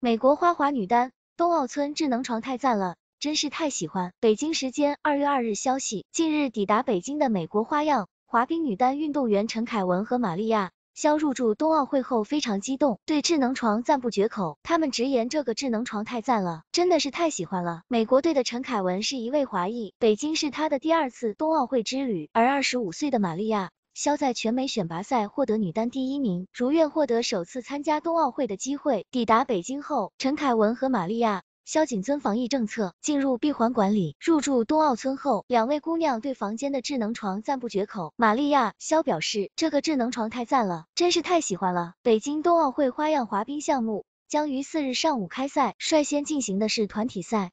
美国花滑女单冬奥村智能床太赞了，真是太喜欢！北京时间二月二日消息，近日抵达北京的美国花样滑冰女单运动员陈凯文和玛利亚·肖入住冬奥会后非常激动，对智能床赞不绝口。他们直言这个智能床太赞了，真的是太喜欢了。美国队的陈凯文是一位华裔，北京是他的第二次冬奥会之旅，而二十五岁的玛利亚。肖在全美选拔赛获得女单第一名，如愿获得首次参加冬奥会的机会。抵达北京后，陈凯文和玛利亚肖谨遵防疫政策，进入闭环管理。入住冬奥村后，两位姑娘对房间的智能床赞不绝口。玛利亚肖表示，这个智能床太赞了，真是太喜欢了。北京冬奥会花样滑冰项目将于四日上午开赛，率先进行的是团体赛。